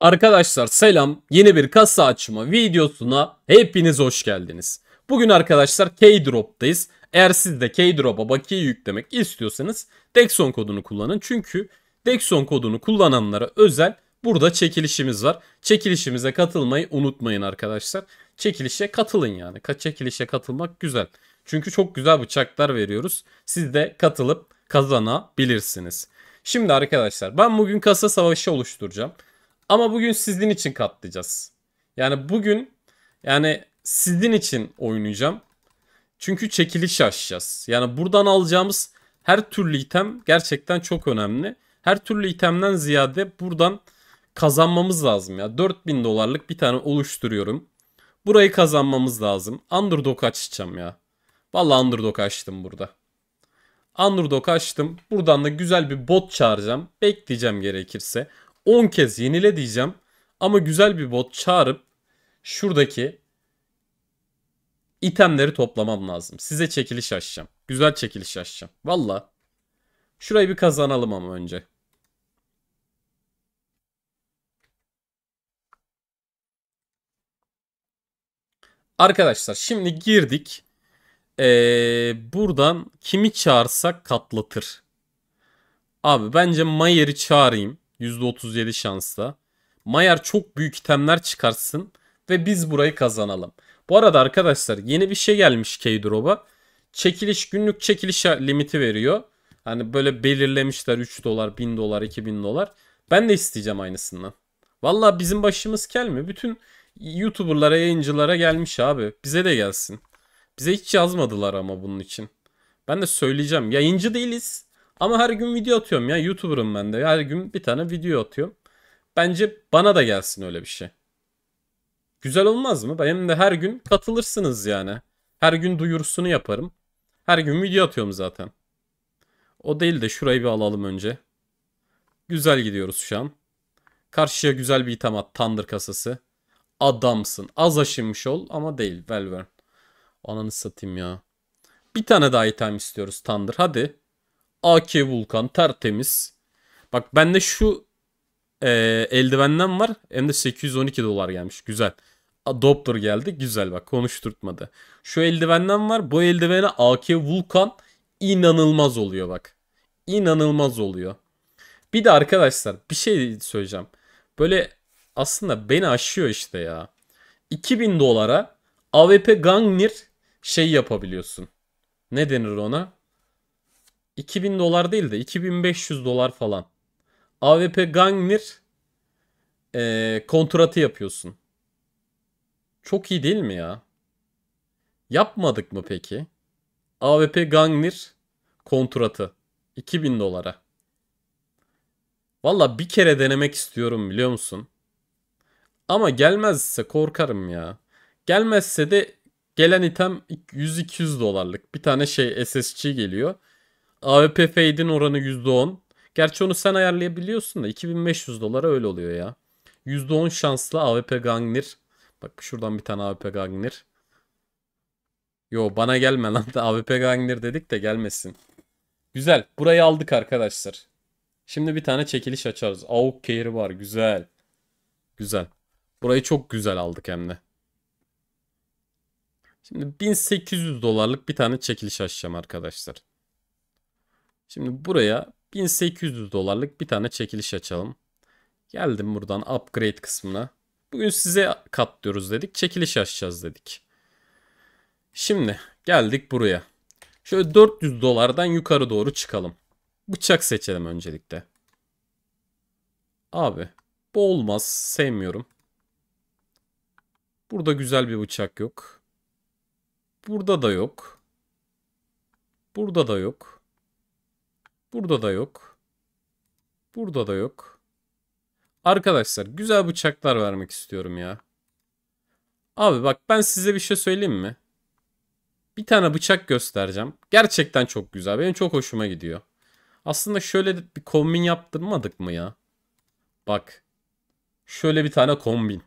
Arkadaşlar selam. Yeni bir kasa açma videosuna hepiniz hoş geldiniz. Bugün arkadaşlar Keydrop'tayız. Eğer siz de Keydrop'a bakiye yüklemek istiyorsanız Dexon kodunu kullanın. Çünkü Dexon kodunu kullananlara özel burada çekilişimiz var. Çekilişimize katılmayı unutmayın arkadaşlar. Çekilişe katılın yani. Çekilişe katılmak güzel. Çünkü çok güzel bıçaklar veriyoruz. Siz de katılıp kazanabilirsiniz. Şimdi arkadaşlar ben bugün kasa savaşı oluşturacağım. Ama bugün sizin için katlayacağız. Yani bugün yani sizin için oynayacağım. Çünkü çekiliş aşacağız. Yani buradan alacağımız her türlü item gerçekten çok önemli. Her türlü itemden ziyade buradan kazanmamız lazım ya. 4000 dolarlık bir tane oluşturuyorum. Burayı kazanmamız lazım. Underdog açacağım ya. Vallahi underdog açtım burada. Underdog açtım. Buradan da güzel bir bot çağıracağım. Bekleyeceğim gerekirse. 10 kez yenile diyeceğim. Ama güzel bir bot çağırıp şuradaki itemleri toplamam lazım. Size çekiliş açacağım. Güzel çekiliş açacağım. Valla. Şurayı bir kazanalım ama önce. Arkadaşlar şimdi girdik. Ee, buradan kimi çağırsak katlatır. Abi bence Mayer'i çağırayım. %37 şansla. Mayer çok büyük itemler çıkarsın ve biz burayı kazanalım. Bu arada arkadaşlar yeni bir şey gelmiş Keydrop'a. Çekiliş günlük çekiliş limiti veriyor. Hani böyle belirlemişler 3 dolar, 1000 dolar, 2000 dolar. Ben de isteyeceğim aynısından. Valla bizim başımız kel mi? Bütün YouTuber'lara, yayıncılara gelmiş abi. Bize de gelsin. Bize hiç yazmadılar ama bunun için. Ben de söyleyeceğim. Yayıncı değiliz. Ama her gün video atıyorum ya. YouTuber'ım ben de. Her gün bir tane video atıyorum. Bence bana da gelsin öyle bir şey. Güzel olmaz mı? Benim de her gün katılırsınız yani. Her gün duyurusunu yaparım. Her gün video atıyorum zaten. O değil de şurayı bir alalım önce. Güzel gidiyoruz şu an. Karşıya güzel bir item at. Thunder kasası. Adamsın. Az aşınmış ol ama değil. Velvern. Ananı satayım ya. Bir tane daha item istiyoruz Thunder. Hadi. AK Vulkan tertemiz. Bak bende şu e, eldivenden var. Hem de 812 dolar gelmiş. Güzel. A, Doppler geldi. Güzel bak konuşturtmadı. Şu eldivenden var. Bu eldivene AK Vulkan inanılmaz oluyor bak. İnanılmaz oluyor. Bir de arkadaşlar bir şey söyleyeceğim. Böyle aslında beni aşıyor işte ya. 2000 dolara AWP Gangnir şey yapabiliyorsun. Ne denir ona? 2000 dolar değil de 2500 dolar falan. AWP Gangnir e, kontratı yapıyorsun. Çok iyi değil mi ya? Yapmadık mı peki? AWP Gangnir kontratı 2000 dolara. Valla bir kere denemek istiyorum biliyor musun? Ama gelmezse korkarım ya. Gelmezse de gelen item 100-200 dolarlık bir tane şey SSC geliyor. AWP fade'in oranı %10. Gerçi onu sen ayarlayabiliyorsun da 2500 dolara öyle oluyor ya. %10 şanslı AWP Gangnir. Bak şuradan bir tane AWP Gangnir. Yo bana gelme lan da AWP Gangnir dedik de gelmesin. Güzel. Burayı aldık arkadaşlar. Şimdi bir tane çekiliş açarız. Auk Care var. Güzel. Güzel. Burayı çok güzel aldık hem de. Şimdi 1800 dolarlık bir tane çekiliş açacağım arkadaşlar. Şimdi buraya 1800 dolarlık bir tane çekiliş açalım. Geldim buradan upgrade kısmına. Bugün size katlıyoruz dedik. Çekiliş açacağız dedik. Şimdi geldik buraya. Şöyle 400 dolardan yukarı doğru çıkalım. Bıçak seçelim öncelikle. Abi bu olmaz. Sevmiyorum. Burada güzel bir bıçak yok. Burada da yok. Burada da yok. Burada da yok. Burada da yok. Arkadaşlar güzel bıçaklar vermek istiyorum ya. Abi bak ben size bir şey söyleyeyim mi? Bir tane bıçak göstereceğim. Gerçekten çok güzel. Benim çok hoşuma gidiyor. Aslında şöyle bir kombin yaptırmadık mı ya? Bak. Şöyle bir tane kombin.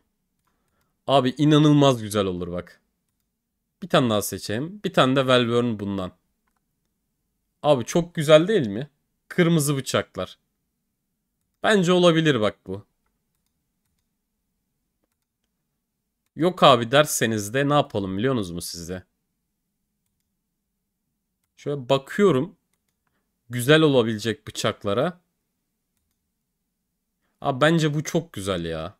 Abi inanılmaz güzel olur bak. Bir tane daha seçeyim. Bir tane de Velburn bundan. Abi çok güzel değil mi? Kırmızı bıçaklar. Bence olabilir bak bu. Yok abi derseniz de ne yapalım biliyorsunuz mu sizde? Şöyle bakıyorum. Güzel olabilecek bıçaklara. Abi bence bu çok güzel ya.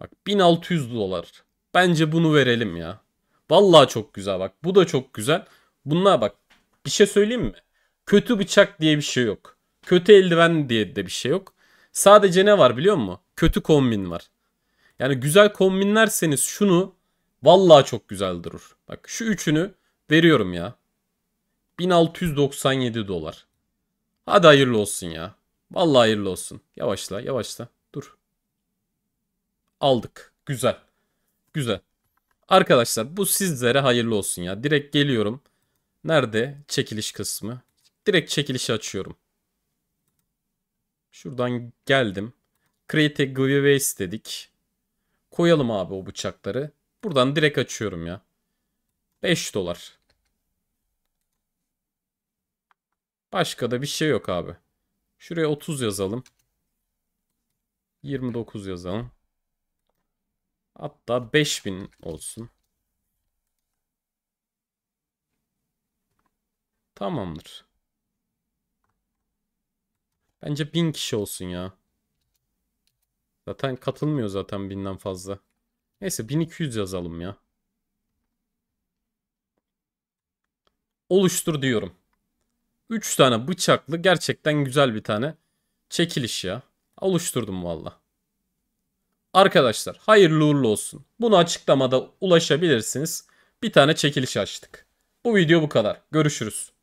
Bak 1600 dolar. Bence bunu verelim ya. Vallahi çok güzel bak. Bu da çok güzel. Bunlar bak bir şey söyleyeyim mi? Kötü bıçak diye bir şey yok. Kötü eldiven diye de bir şey yok. Sadece ne var biliyor musun? Kötü kombin var. Yani güzel kombinlerseniz şunu vallahi çok güzel durur. Bak şu üçünü veriyorum ya. 1697 dolar. Hadi hayırlı olsun ya. Vallahi hayırlı olsun. Yavaşla yavaşla. Dur. Aldık. Güzel. Güzel. Arkadaşlar bu sizlere hayırlı olsun ya. Direkt geliyorum. Nerede? Çekiliş kısmı direkt çekilişi açıyorum. Şuradan geldim. Create a giveaway istedik. Koyalım abi o bıçakları. Buradan direkt açıyorum ya. 5 dolar. Başka da bir şey yok abi. Şuraya 30 yazalım. 29 yazalım. Hatta 5000 olsun. Tamamdır. Bence bin kişi olsun ya. Zaten katılmıyor zaten binden fazla. Neyse 1200 yazalım ya. Oluştur diyorum. 3 tane bıçaklı gerçekten güzel bir tane çekiliş ya. Oluşturdum valla. Arkadaşlar hayırlı uğurlu olsun. Bunu açıklamada ulaşabilirsiniz. Bir tane çekiliş açtık. Bu video bu kadar. Görüşürüz.